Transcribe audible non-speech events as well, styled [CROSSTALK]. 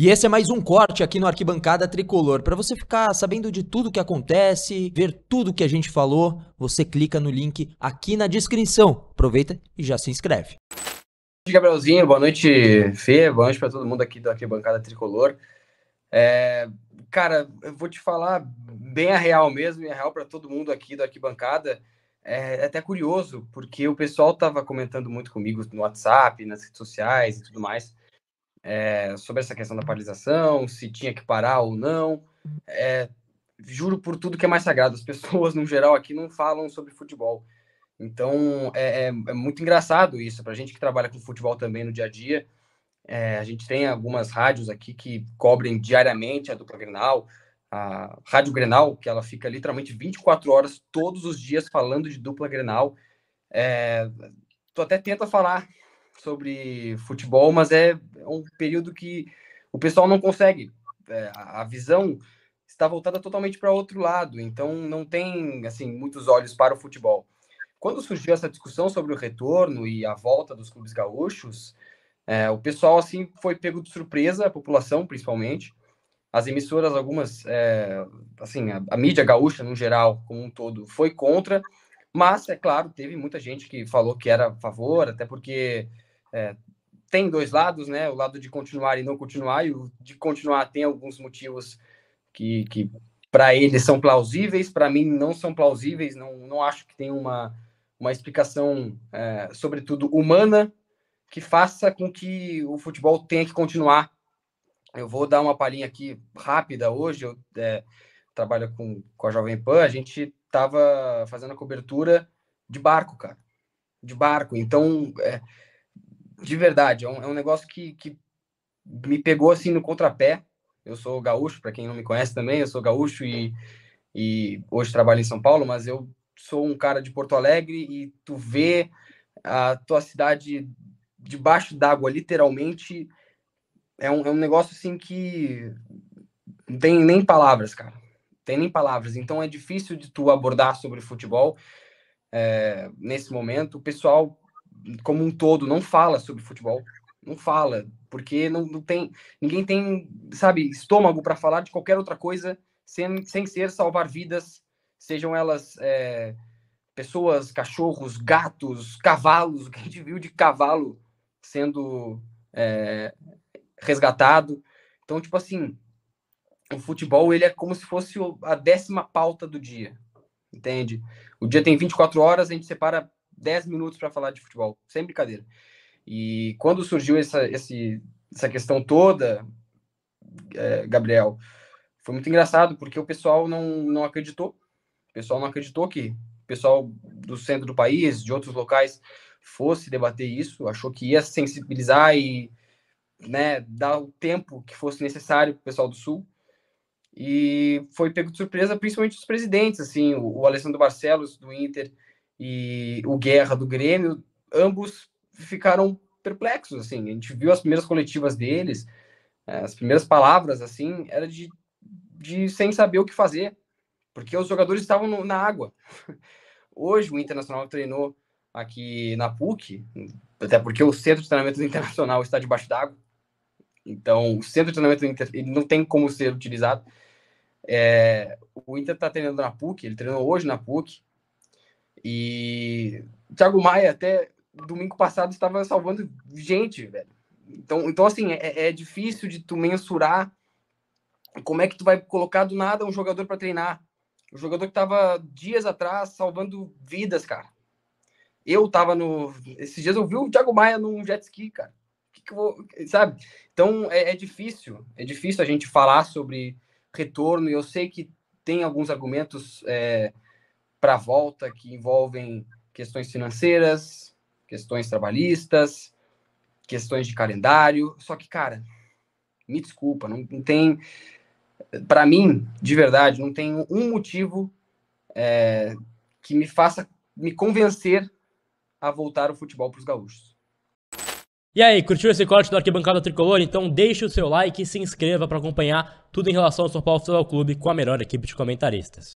E esse é mais um corte aqui no Arquibancada Tricolor. Para você ficar sabendo de tudo que acontece, ver tudo que a gente falou, você clica no link aqui na descrição. Aproveita e já se inscreve. Boa noite, Gabrielzinho. Boa noite, Fê. Boa noite para todo mundo aqui do Arquibancada Tricolor. É, cara, eu vou te falar bem a real mesmo, e a real para todo mundo aqui da Arquibancada. É, é até curioso, porque o pessoal estava comentando muito comigo no WhatsApp, nas redes sociais e tudo mais é, sobre essa questão da paralisação, se tinha que parar ou não. É, juro por tudo que é mais sagrado, as pessoas no geral aqui não falam sobre futebol. Então é, é, é muito engraçado isso para a gente que trabalha com futebol também no dia a dia. Eh, a gente tem algumas rádios aqui que cobrem diariamente a dupla Grenal, a Rádio Grenal, que ela fica literalmente 24 horas todos os dias falando de dupla Grenal. tu até tenta falar sobre futebol, mas é, é um período que o pessoal não consegue. É, a visão está voltada totalmente para outro lado, então não tem assim muitos olhos para o futebol. Quando surgiu essa discussão sobre o retorno e a volta dos clubes gaúchos, é, o pessoal assim foi pego de surpresa, a população principalmente, as emissoras, algumas, é, assim, a, a, mídia gaúcha no geral, como um todo, foi contra, mas, é claro, teve muita gente que falou que era a favor, até porque é, tem dois lados, né? O lado de continuar e não continuar, e o de continuar tem alguns motivos que, que para eles são plausíveis, para mim não são plausíveis, não, não acho que tem uma, uma explicação, é, sobretudo humana, que faça com que o futebol tenha que continuar. Eu vou dar uma palhinha aqui rápida hoje, eu é, trabalho com, com a Jovem Pan, a gente estava fazendo a cobertura de barco, cara, de barco, então... É, de verdade, é um, é um negócio que, que me pegou assim no contrapé. Eu sou gaúcho, para quem não me conhece também, eu sou gaúcho e, e hoje trabalho em São Paulo, mas eu sou um cara de Porto Alegre e tu vê a tua cidade debaixo d'água, literalmente, é um, é um negócio assim que não tem nem palavras, cara. Tem nem palavras. Então é difícil de tu abordar sobre futebol é, nesse momento. O pessoal como um todo, não uhum. fala sobre futebol, não fala, porque não, não tem, ninguém tem, sabe, estômago para falar de qualquer outra coisa sem, sem ser salvar vidas, sejam elas é, pessoas, cachorros, gatos, cavalos, [LAUGHS] o que a gente viu de cavalo sendo é, resgatado. Então, tipo assim, o futebol ele é como se fosse a décima pauta do dia, entende? O dia tem 24 horas, a gente separa 10 minutos para falar de futebol, sem brincadeira. E quando surgiu essa, esse, essa questão toda, é, Gabriel, foi muito engraçado, porque o pessoal não, não acreditou. O pessoal não acreditou que o pessoal do centro do país, de outros locais, fosse debater isso, achou que ia sensibilizar e né, dar o tempo que fosse necessário para o pessoal do Sul. E foi pego de surpresa, principalmente os presidentes, assim, o, o Alessandro Barcelos, do Inter, e o Guerra do Grêmio, ambos ficaram perplexos, assim. A gente viu as primeiras coletivas deles, eh, as primeiras palavras, assim, era de, de sem saber o que fazer, porque os jogadores estavam no, na água. [LAUGHS] Hoje o Internacional treinou aqui na PUC, até porque o centro de treinamento do Internacional está debaixo d'água. Então, o centro de treinamento do Inter ele não tem como ser utilizado. É, o Inter está treinando na PUC, ele treinou hoje na PUC, e Thiago Maia até domingo passado estava salvando gente, velho. Então, então assim, é, é, é difícil de tu mensurar como é que tu vai colocar do nada um jogador para treinar. O um jogador que estava dias atrás salvando vidas, cara. Eu tava no. Esses dias eu vi o Thiago Maia num jet ski, cara. Que que vou... Sabe? Então é, é difícil. É difícil a gente falar sobre retorno. E eu sei que tem alguns argumentos é, para a volta que envolvem questões financeiras, questões trabalhistas, questões de calendário. Só que, cara, me desculpa, não, não tem. Para mim, de verdade, não tem um motivo é, que me faça me convencer a voltar o futebol para os gaúchos. E aí, curtiu esse corte do Arquibancada Tricolor? Então deixe o seu like e se inscreva para acompanhar tudo em relação ao São Paulo Futebol Clube com a melhor equipe de comentaristas.